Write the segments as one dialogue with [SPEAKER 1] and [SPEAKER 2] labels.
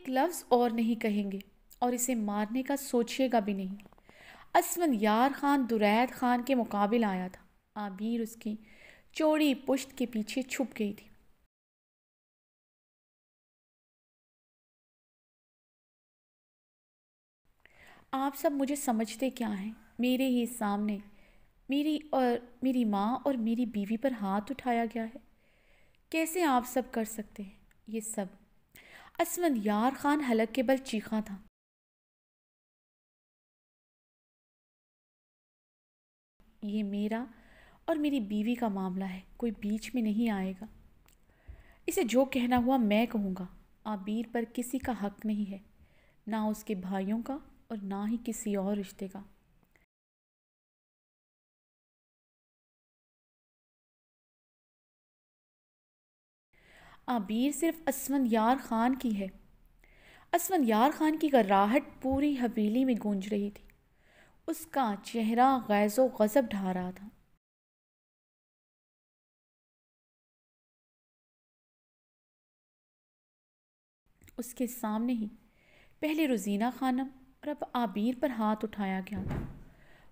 [SPEAKER 1] एक
[SPEAKER 2] लफ्ज़ और नहीं कहेंगे और इसे मारने का सोचिएगा भी नहीं असमन यार खान दुरैद खान के मुकाबिल आया था आबिर उसकी चोड़ी पुश्त के पीछे छुप गई थी आप सब मुझे समझते क्या हैं मेरे ही सामने मेरी और मेरी माँ और मेरी बीवी पर हाथ उठाया गया है कैसे आप सब कर सकते हैं ये सब असमंद यार खान हलक के बल चीखा था ये मेरा और मेरी बीवी का मामला है कोई बीच में नहीं आएगा इसे जो कहना हुआ मैं कहूँगा आबिर पर किसी का हक नहीं है ना उसके भाइयों का और ना ही किसी और रिश्ते का आबीर सिर्फ असवन यार खान की है असवंत यार खान की गर्राहट पूरी हवेली में गूंज रही थी उसका चेहरा गैज़ गज़ब ढा रहा था उसके सामने ही पहले रोज़ीना खानम और अब आबीर पर हाथ उठाया गया था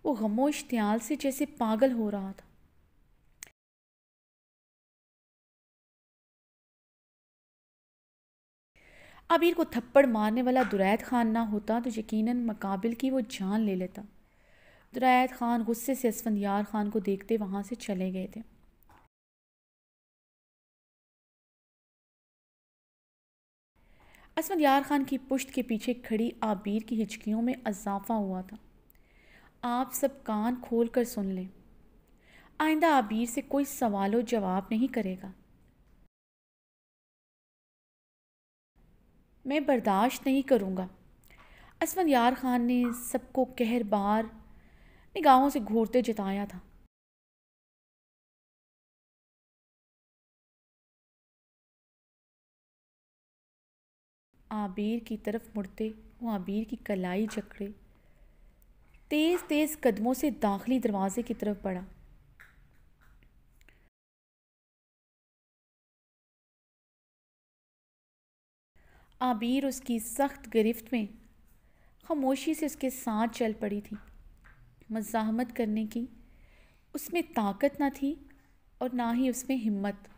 [SPEAKER 2] वो गमोश त्याल से जैसे पागल हो रहा था आबिर को थप्पड़ मारने वाला दुरैत खान ना होता तो यकीनन मकाबिल की वो जान ले लेता दुरैत खान गुस्से से यार खान को देखते वहाँ से चले गए थे असमद यार खान की पुश्त के पीछे खड़ी आबिर की हिचकियों में अजाफा हुआ था आप सब कान खोल कर सुन लें आइंदा आबिर से कोई सवाल जवाब नहीं करेगा मैं बर्दाश्त नहीं करूँगा असमन यार खान ने सबको कहर बार निगाहों से घूरते जताया था आबिर की तरफ मुड़ते वो आबिर की कलाई जकड़े तेज़ तेज़ कदमों से दाखिली दरवाजे की तरफ बढ़ा आबिर उसकी सख्त गिरफ्त में खामोशी से उसके साथ चल पड़ी थी मज़ाहमत करने की उसमें ताकत ना थी और ना ही उसमें हिम्मत